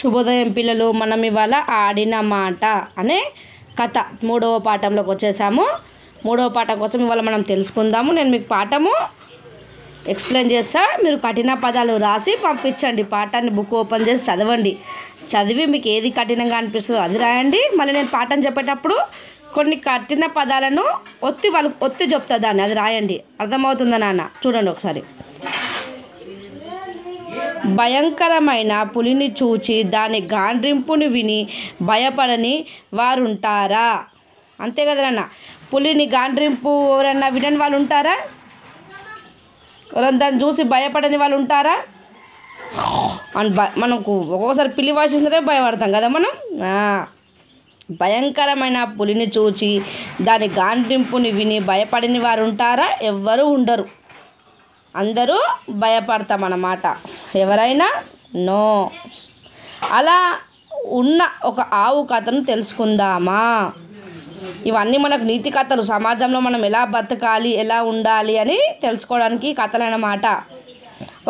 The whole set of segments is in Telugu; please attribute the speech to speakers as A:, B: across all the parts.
A: శుభోదయం పిల్లలు మనం ఇవాళ ఆడిన మాట అనే కథ మూడవ పాఠంలోకి వచ్చేసాము మూడవ పాఠం కోసం ఇవాళ మనం తెలుసుకుందాము నేను మీకు పాఠము ఎక్స్ప్లెయిన్ చేస్తా మీరు కఠిన పదాలు రాసి పంపించండి పాఠాన్ని బుక్ ఓపెన్ చేసి చదవండి చదివి మీకు ఏది కఠినంగా అనిపిస్తుందో అది రాయండి మళ్ళీ నేను పాఠం చెప్పేటప్పుడు కొన్ని కఠిన పదాలను ఒత్తి వాళ్ళు ఒత్తి చెప్తా దాన్ని అది రాయండి అర్థమవుతుందా నాన్న చూడండి ఒకసారి భయంకరమైన పులిని చూచి దాని గాండ్రింపుని విని భయపడని వారుంటారా అంతే కదనన్న పులిని గాండ్రింపు ఎవరన్నా వినని వాళ్ళు ఉంటారా ఎవరన్నా దాన్ని చూసి భయపడని వాళ్ళు ఉంటారా అని మనకు ఒక్కొక్కసారి పిల్లి వాసిస్తే భయపడతాం కదా మనం భయంకరమైన పులిని చూచి దాని గాండ్రింపుని విని భయపడని వారు ఉంటారా ఎవ్వరూ ఉండరు అందరూ భయపడతామన్నమాట ఎవరైనా నో అలా ఉన్న ఒక ఆవు కథను తెలుసుకుందామా ఇవన్నీ మనకు నీతి కథలు సమాజంలో మనం ఎలా బతకాలి ఎలా ఉండాలి అని తెలుసుకోవడానికి కథలన్నమాట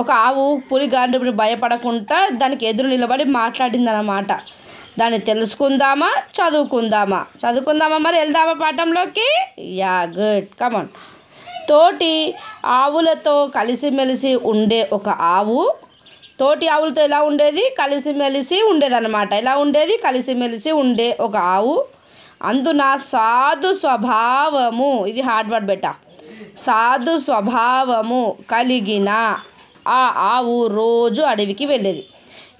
A: ఒక ఆవు పులి గాండ్రి భయపడకుండా దానికి ఎదురు నిలబడి మాట్లాడింది అన్నమాట దాన్ని తెలుసుకుందామా చదువుకుందామా చదువుకుందామా మరి వెళ్దామా పాఠంలోకి యా గుడ్ కమన్ తోటి ఆవులతో కలిసిమెలిసి ఉండే ఒక ఆవు తోటి ఆవులతో ఎలా ఉండేది కలిసిమెలిసి ఉండేదన్నమాట ఎలా ఉండేది కలిసిమెలిసి ఉండే ఒక ఆవు అందున సాధు స్వభావము ఇది హార్డ్ వర్డ్ బెట్ట సాధు స్వభావము కలిగిన ఆ ఆవు రోజు అడవికి వెళ్ళేది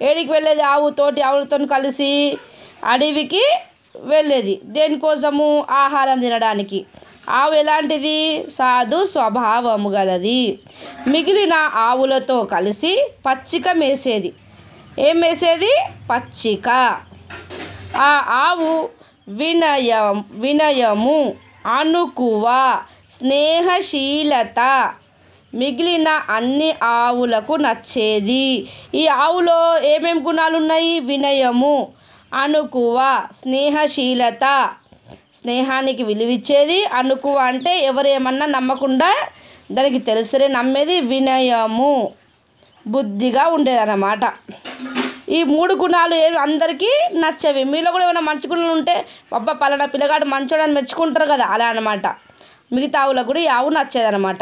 A: ఏడికి వెళ్ళేది ఆవు తోటి ఆవులతో కలిసి అడవికి వెళ్ళేది దేనికోసము ఆహారం తినడానికి ఆవు ఎలాంటిది సాధు స్వభావము గలది మిగిలిన ఆవులతో కలిసి పచ్చిక మేసేది ఏం వేసేది పచ్చిక ఆ ఆవు వినయం వినయము అనుకువ స్నేహశీలత మిగిలిన అన్ని ఆవులకు నచ్చేది ఈ ఆవులో ఏమేమి గుణాలు ఉన్నాయి వినయము అనుకువ స్నేహశీలత స్నేహానికి విలువిచ్చేది అనుకువ అంటే ఎవరేమన్నా నమ్మకుండా దానికి తెలిసరే నమ్మేది వినయము బుద్ధిగా ఉండేదన్నమాట ఈ మూడు గుణాలు ఏవి అందరికీ నచ్చేవి మీలో కూడా ఏమైనా మంచి గుణాలు ఉంటే అబ్బా పలానా పిల్లగాడు మంచోడని మెచ్చుకుంటారు కదా అలా అనమాట మిగతా ఆవులకు కూడా ఈ ఆవు నచ్చేదనమాట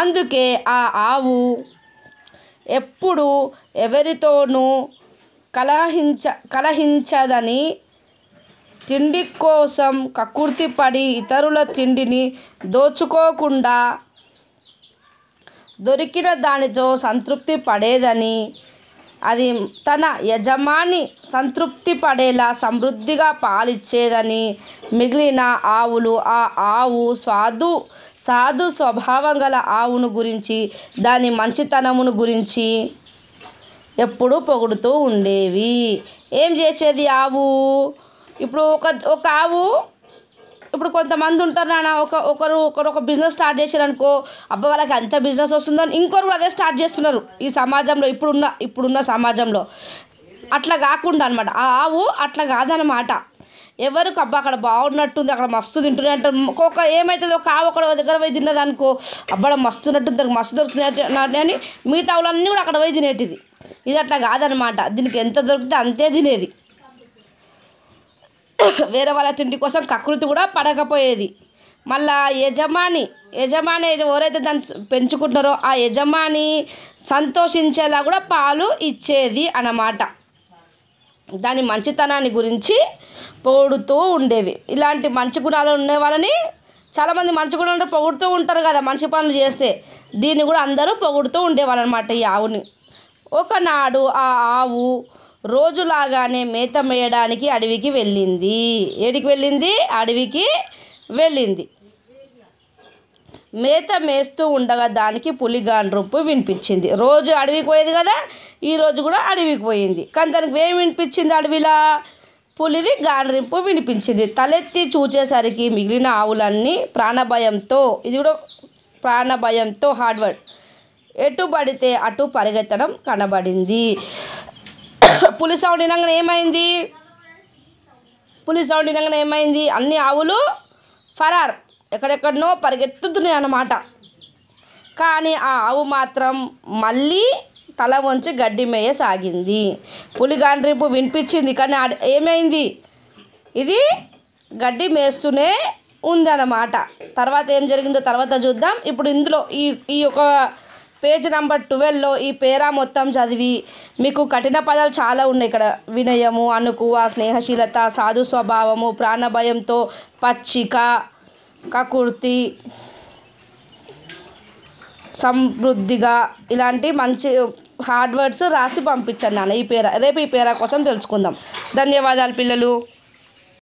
A: అందుకే ఆ ఆవు ఎప్పుడు ఎవరితోనూ కలహించ కలహించదని తిండి కోసం పడి ఇతరుల తిండిని దోచుకోకుండా దొరికిన దానితో సంతృప్తి పడేదని అది తన యజమాని సంతృప్తి పడేలా సమృద్ధిగా పాలిచ్చేదని మిగిలిన ఆవులు ఆ ఆవు స్వాదు సాధు స్వభావం గల ఆవును గురించి దాని మంచితనమును గురించి ఎప్పుడూ పొగుడుతూ ఉండేవి ఏం చేసేది ఆవు ఇప్పుడు ఒక ఒక ఆవు ఇప్పుడు కొంతమంది ఉంటారు నాన్న ఒక ఒకరు ఒకరు ఒక బిజినెస్ స్టార్ట్ చేశారు అనుకో అబ్బా వాళ్ళకి అంత బిజినెస్ వస్తుందని ఇంకొకరు కూడా అదే స్టార్ట్ చేస్తున్నారు ఈ సమాజంలో ఇప్పుడున్న ఇప్పుడున్న సమాజంలో అట్లా కాకుండా అనమాట ఆ ఆవు అట్లా కాదనమాట ఎవరికి అబ్బా అక్కడ బాగున్నట్టుంది అక్కడ మస్తు తింటుంది అంటారు ఒక్కొక్క ఏమవుతుంది ఒక ఆవు ఒక దగ్గర పోయి తిన్నది అనుకో అబ్బా మస్తు నట్టుంది మస్తు దొరుకుతున్నట్టు అని మిగతా ఆవులన్నీ కూడా అక్కడ పోయి తినేటిది ఇది అట్లా కాదనమాట దీనికి ఎంత దొరికితే అంతే తినేది వేరే వాళ్ళ తిండి కోసం కకృతి కూడా పడకపోయేది మళ్ళా యజమాని యజమాని ఎవరైతే దాన్ని పెంచుకుంటారో ఆ యజమాని సంతోషించేలా కూడా పాలు ఇచ్చేది అన్నమాట దాని మంచితనాన్ని గురించి పొగుడుతూ ఉండేవి ఇలాంటి మంచి గుణాలు ఉండే వాళ్ళని చాలామంది మంచి గుణాలు పొగుడుతూ ఉంటారు కదా మంచి పనులు చేస్తే దీన్ని కూడా అందరూ పొగుడుతూ ఉండేవాళ్ళు అనమాట ఈ ఆవుని ఒకనాడు ఆ ఆవు రోజులాగానే మేత మేయడానికి అడవికి వెళ్ళింది ఏడికి వెళ్ళింది అడవికి వెళ్ళింది మేత మేస్తూ ఉండగా దానికి పులి గాండ్రొప్పు వినిపించింది రోజు అడవికి పోయేది కదా ఈరోజు కూడా అడవికి పోయింది కానీ దానికి ఏం వినిపించింది అడవిలా పులిది గాండ్రింపు వినిపించింది తలెత్తి చూచేసరికి మిగిలిన ఆవులన్నీ ప్రాణభయంతో ఇది కూడా ప్రాణభయంతో హార్డ్వర్డ్ ఎటు పడితే అటు పరిగెత్తడం కనబడింది పులి సౌండ్ ఏమైంది పులి సౌండ్ ఏమైంది అన్ని ఆవులు ఫరార్ ఎక్కడెక్కడనో పరిగెత్తుతున్నాయి అన్నమాట కానీ ఆ ఆవు మాత్రం మళ్ళీ తల వంచి గడ్డి మేయసాగింది పులి వినిపించింది కానీ ఏమైంది ఇది గడ్డి మేస్తూనే ఉంది అన్నమాట తర్వాత ఏం జరిగిందో తర్వాత చూద్దాం ఇప్పుడు ఇందులో ఈ ఈ ఒక పేజ్ నెంబర్ ట్వెల్వ్లో ఈ పేరా మొత్తం చదివి మీకు కఠిన పదాలు చాలా ఉన్నాయి ఇక్కడ వినయము అనుకువ స్నేహశీలత సాధు స్వభావము ప్రాణభయంతో పచ్చిక కకుర్తి సమృద్ధిగా ఇలాంటి మంచి హార్డ్ వర్డ్స్ రాసి పంపించండి నాన్న ఈ పేర రేపు ఈ పేర కోసం తెలుసుకుందాం ధన్యవాదాలు పిల్లలు